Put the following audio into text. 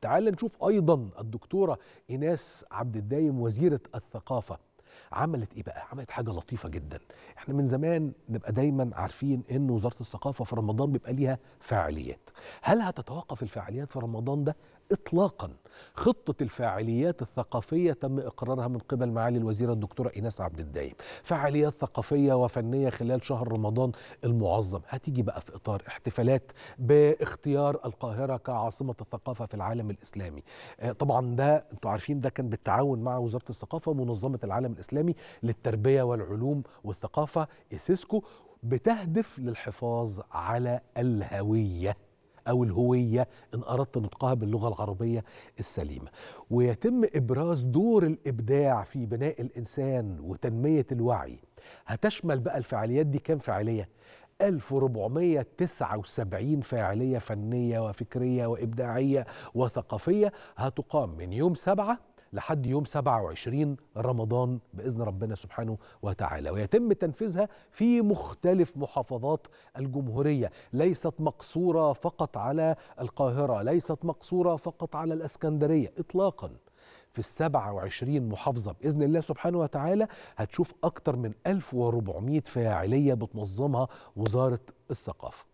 تعال نشوف أيضا الدكتورة إيناس عبد الدايم وزيرة الثقافة عملت ايه بقى عملت حاجه لطيفه جدا احنا من زمان نبقى دايما عارفين ان وزاره الثقافه في رمضان بيبقى ليها فعاليات هل هتتوقف الفعاليات في رمضان ده اطلاقا خطه الفعاليات الثقافيه تم اقرارها من قبل معالي الوزيره الدكتوره ايناس عبد الدايم فعاليات ثقافيه وفنيه خلال شهر رمضان المعظم هتيجي بقى في اطار احتفالات باختيار القاهره كعاصمه الثقافه في العالم الاسلامي آه، طبعا ده انتوا عارفين ده كان بالتعاون مع وزاره الثقافه ومنظمه العالم الاسلامي الإسلامي للتربية والعلوم والثقافة إسيسكو بتهدف للحفاظ على الهوية أو الهوية إن أردت نطقها باللغة العربية السليمة ويتم إبراز دور الإبداع في بناء الإنسان وتنمية الوعي هتشمل بقى الفعاليات دي كام فعالية 1479 فاعلية فنية وفكرية وإبداعية وثقافية هتقام من يوم 7 لحد يوم 27 رمضان باذن ربنا سبحانه وتعالى ويتم تنفيذها في مختلف محافظات الجمهوريه ليست مقصوره فقط على القاهره ليست مقصوره فقط على الاسكندريه اطلاقا في ال 27 محافظة بإذن الله سبحانه وتعالى هتشوف أكتر من 1400 فاعلية بتنظمها وزارة الثقافة